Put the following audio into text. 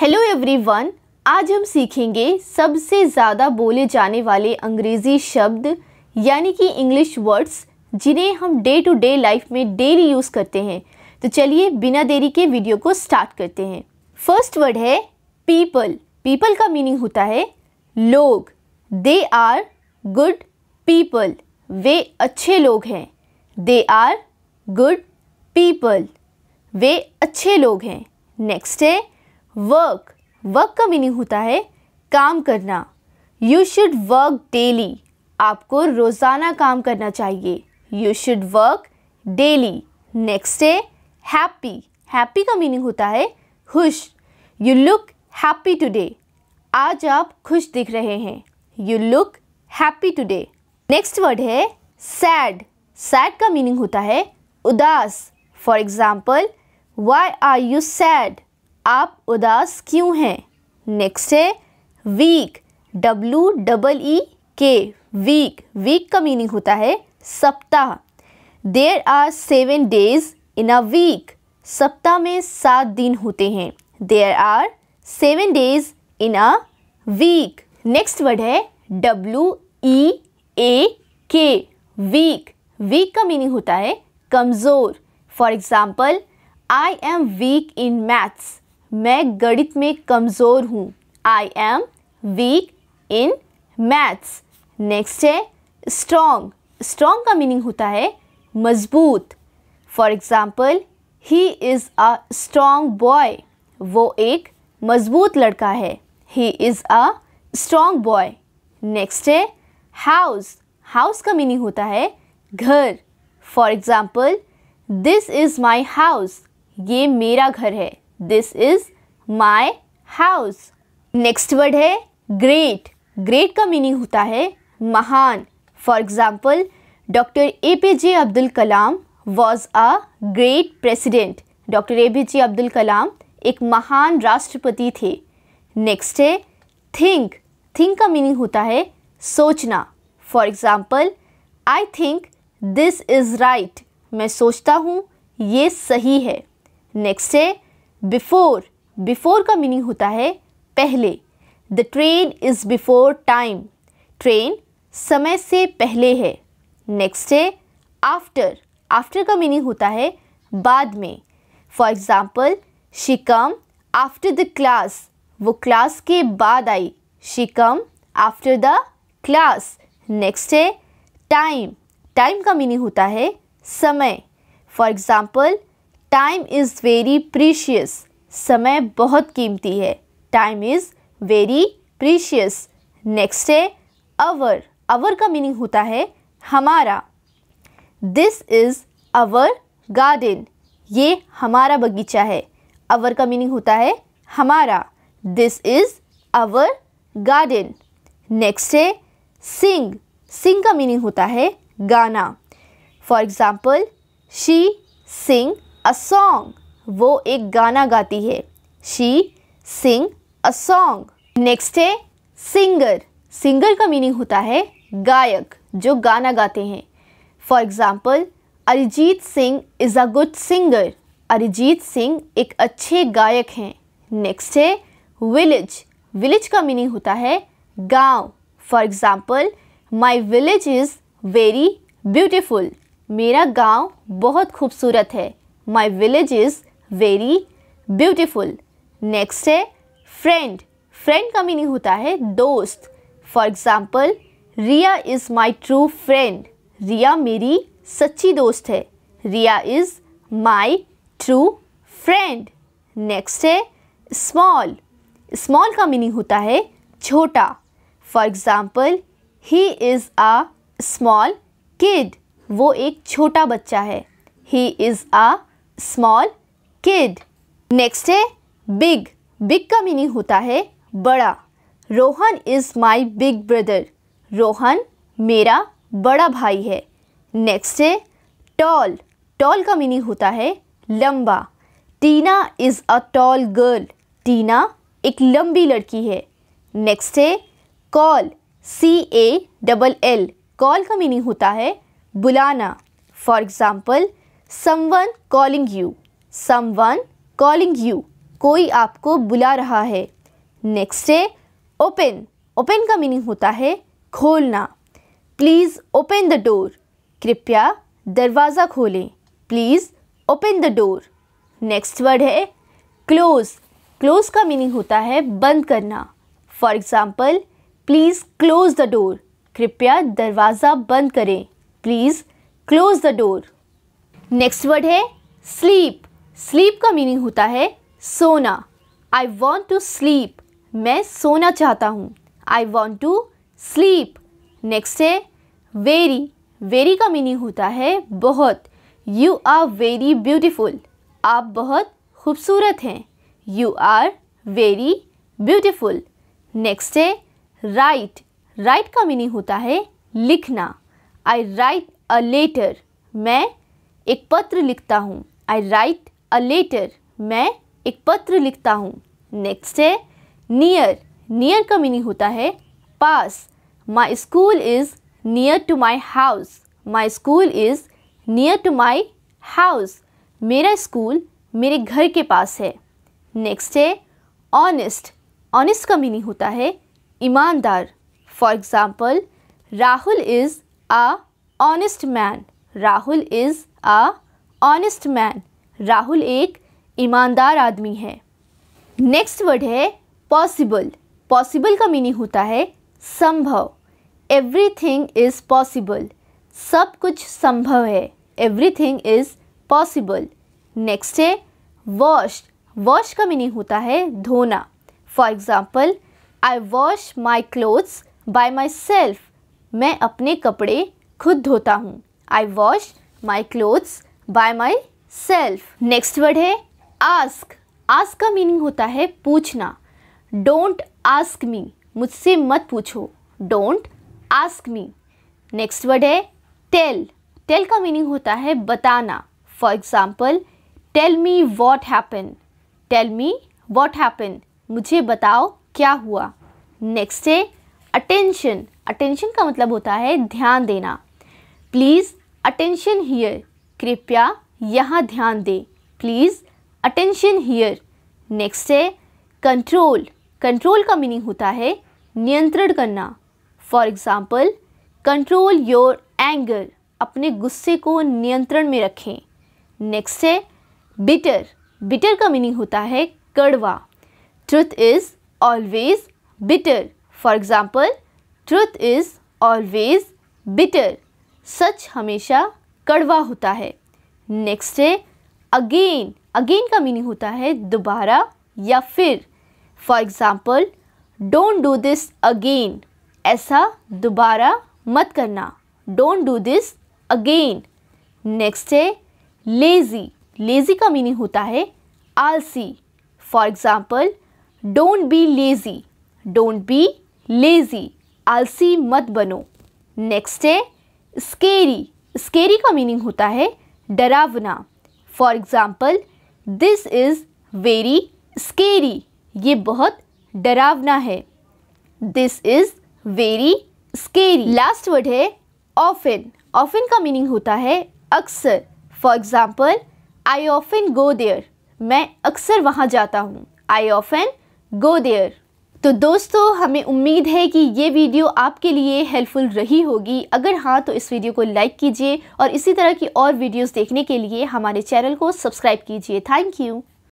hello everyone आज हम सीखेंगे सबसे ज़्यादा बोले जाने वाले अंग्रेज़ी शब्द यानी कि इंग्लिश वर्ड्स जिन्हें हम डे टू डे लाइफ में डेली यूज़ करते हैं तो चलिए बिना देरी के वीडियो को स्टार्ट करते हैं फर्स्ट वर्ड है पीपल पीपल का मीनिंग होता है लोग दे आर गुड पीपल वे अच्छे लोग हैं दे आर गुड पीपल वे अच्छे लोग हैं नेक्स्ट है वर्क वर्क का मीनिंग होता है काम करना यू शुड वर्क डेली आपको रोज़ाना काम करना चाहिए you should work daily next है हैप्पी हैप्पी का मीनिंग होता है खुश यू लुक हैप्पी टुडे आज आप खुश दिख रहे हैं you look happy today next word है सैड सैड का मीनिंग होता है उदास for example why are you sad आप उदास क्यों हैं नेक्स्ट है वीक डब्ल्यू डबल ई के वीक वीक का मीनिंग होता है सप्ताह there are seven days in a week सप्ताह में सात दिन होते हैं there are seven days in a week next word है W E A K week week का मीनिंग होता है कमज़ोर for example I am weak in maths मैं गणित में कमज़ोर हूँ I am weak in maths next है स्ट्रोंग स्ट्रोंग का मीनिंग होता है मजबूत for example he is a strong boy वो एक मजबूत लड़का है he is a strong boy next है हाउस हाउस का मीनिंग होता है घर for example this is my house ये मेरा घर है this is my house next word है ग्रेट ग्रेट का मीनिंग होता है महान for example doctor A P J Abdul Kalam was a great president doctor A P J Abdul Kalam एक महान राष्ट्रपति थे नेक्स्ट है थिंक थिंक का मीनिंग होता है सोचना for example I think this is right मैं सोचता हूँ ये सही है नेक्स्ट है बिफोर बिफोर का मीनिंग होता है पहले the train is before time train समय से पहले है नेक्स्ट है आफ्टर आफ्टर का मीनिंग होता है बाद में for example she come after the class वो क्लास के बाद आई she come after the class next है टाइम टाइम का मीनिंग होता है समय for example time is very precious समय बहुत कीमती है time is very precious next है अवर अवर का मीनिंग होता है हमारा दिस इज़ अवर गार्डन ये हमारा बगीचा है अवर का मीनिंग होता है हमारा this is our garden next है सिंग सिंग का मीनिंग होता है गाना for example she sing a song वो एक गाना गाती है she sing a song next है सिंगर सिंगर का मीनिंग होता है गायक जो गाना गाते हैं for example Arijit Singh is a good singer Arijit Singh एक अच्छे गायक हैं नेक्स्ट है विलेज विलेज का मीनिंग होता है गांव for example my village is very beautiful मेरा गांव बहुत खूबसूरत है my village is very beautiful next है फ्रेंड फ्रेंड का मीनिंग होता है दोस्त for example Riya is my true friend Riya मेरी सच्ची दोस्त है Riya is my true friend next है स्मॉल स्मॉल का मीनिंग होता है छोटा for example he is a small kid वो एक छोटा बच्चा है he is a small kid next है बिग बिग का मीनिंग होता है बड़ा Rohan is my big brother Rohan मेरा बड़ा भाई है नेक्स्ट है टॉल टॉल का मीनिंग होता है लंबा Tina is a tall girl Tina एक लंबी लड़की है नेक्स्ट है call C A double L call का मीनिंग होता है बुलाना for example someone calling you someone calling you कोई आपको बुला रहा है नेक्स्ट है ओपन ओपन का मीनिंग होता है खोलना प्लीज़ ओपन द डोर कृपया दरवाज़ा खोलें please open the door next word है क्लोज क्लोज का मीनिंग होता है बंद करना for example please close the door कृपया दरवाज़ा बंद करें please close the door next word है स्लीप स्लीप का मीनिंग होता है सोना आई वॉन्ट टू स्लीप मैं सोना चाहता हूँ I want to sleep next है वेरी वेरी का मीनिंग होता है बहुत यू आर वेरी ब्यूटिफुल आप बहुत खूबसूरत हैं you are very beautiful next है राइट राइट का मीनिंग होता है लिखना आई राइट अ लेटर मैं एक पत्र लिखता हूँ आई राइट अ लेटर मैं एक पत्र लिखता हूँ नेक्स्ट है नियर नियर का मीनिंग होता है पास my school is near to my house my school is near to my house मेरा स्कूल मेरे घर के पास है नेक्स्ट है ऑनेस्ट ऑनेस्ट का मीनिंग होता है ईमानदार for example Rahul is a honest man Rahul is a honest man Rahul एक ईमानदार आदमी है नेक्स्ट वर्ड है पॉसिबल पॉसिबल का मीनिंग होता है संभव एवरी थिंग इज़ पॉसिबल सब कुछ संभव है everything is possible next है वॉश वॉश का मीनिंग होता है धोना for example I wash my clothes by myself मैं अपने कपड़े खुद धोता हूँ I wash my clothes by myself next word है आस्क आस्क का मीनिंग होता है पूछना डोंट आस्क मी मुझसे मत पूछो don't ask me next word है टेल टेल का मीनिंग होता है बताना for example tell me what happen tell me what happen मुझे बताओ क्या हुआ नेक्स्ट है अटेंशन अटेंशन का मतलब होता है ध्यान देना प्लीज़ अटेंशन हीयर कृपया यहाँ ध्यान दें प्लीज़ अटेंशन हीयर नेक्स्ट है कंट्रोल कंट्रोल का मीनिंग होता है नियंत्रण करना for example control your anger अपने गुस्से को नियंत्रण में रखें नेक्स्ट है बिटर बिटर का मीनिंग होता है कड़वा truth is always bitter for example truth is always bitter सच हमेशा कड़वा होता है नेक्स्ट है अगेन अगेन का मीनिंग होता है दोबारा या फिर for example don't do this again ऐसा दोबारा मत करना don't do this again next है लेज़ी लेज़ी का मीनिंग होता है आलसी for example don't be lazy don't be lazy आलसी मत बनो नेक्स्ट है स्केरी स्केरी का मीनिंग होता है डरावना for example this is very scary ये बहुत डरावना है this is very scary last word है ऑफिन ऑफिन का मीनिंग होता है अक्सर for example I often go there मैं अक्सर वहाँ जाता हूँ आई ऑफिन गो देयर तो दोस्तों हमें उम्मीद है कि ये वीडियो आपके लिए हेल्पफुल रही होगी अगर हाँ तो इस वीडियो को लाइक कीजिए और इसी तरह की और वीडियोस देखने के लिए हमारे चैनल को सब्सक्राइब कीजिए थैंक यू